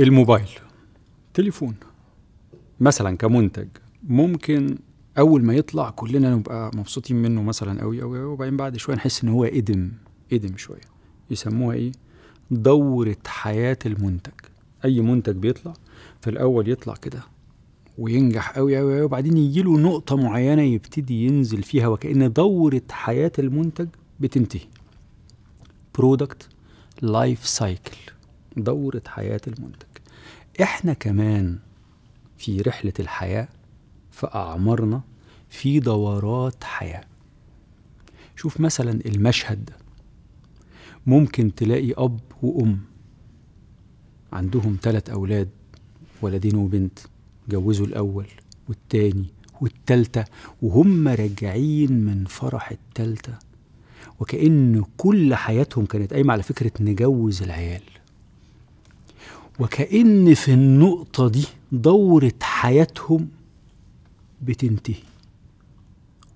الموبايل تليفون مثلا كمنتج ممكن اول ما يطلع كلنا نبقى مبسوطين منه مثلا قوي قوي وبعدين بعد شويه نحس ان هو ادم ادم شويه يسموها ايه دوره حياه المنتج اي منتج بيطلع في الاول يطلع كده وينجح قوي قوي قوي وبعدين له نقطه معينه يبتدي ينزل فيها وكان دوره حياه المنتج بتنتهي برودكت لايف سايكل دوره حياه المنتج احنا كمان في رحلة الحياة في أعمارنا في دورات حياة شوف مثلا المشهد ده ممكن تلاقي أب وأم عندهم ثلاث أولاد ولدين وبنت جوزوا الأول والتاني والتالتة وهم راجعين من فرح التالتة وكأن كل حياتهم كانت قايمة على فكرة نجوز العيال وكأن في النقطة دي دورة حياتهم بتنتهي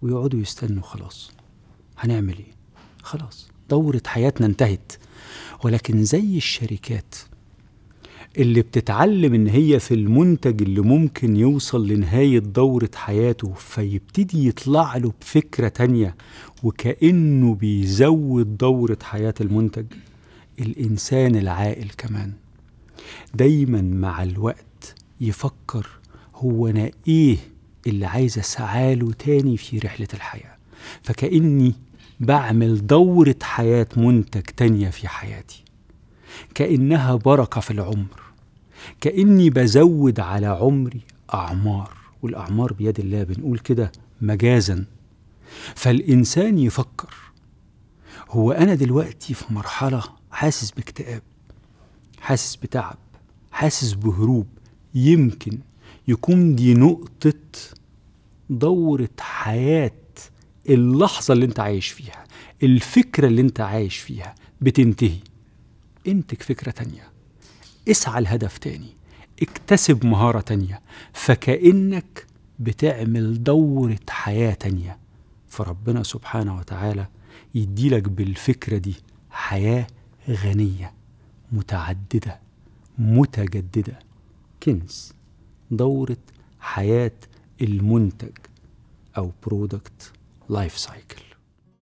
ويقعدوا يستنوا خلاص هنعمل ايه خلاص دورة حياتنا انتهت ولكن زي الشركات اللي بتتعلم ان هي في المنتج اللي ممكن يوصل لنهاية دورة حياته فيبتدي يطلع له بفكرة تانية وكأنه بيزود دورة حياة المنتج الإنسان العاقل كمان دايما مع الوقت يفكر هو أنا إيه اللي عايز أسعاله تاني في رحلة الحياة فكأني بعمل دورة حياة منتج تانية في حياتي كأنها بركة في العمر كأني بزود على عمري أعمار والأعمار بيد الله بنقول كده مجازا فالإنسان يفكر هو أنا دلوقتي في مرحلة حاسس باكتئاب حاسس بتعب حاسس بهروب يمكن يكون دي نقطة دورة حياة اللحظة اللي انت عايش فيها الفكرة اللي انت عايش فيها بتنتهي انتج فكرة تانية اسعى لهدف تاني اكتسب مهارة تانية فكأنك بتعمل دورة حياة تانية فربنا سبحانه وتعالى يديلك بالفكرة دي حياة غنية متعددة متجددة كنز دورة حياة المنتج أو برودكت لايف سايكل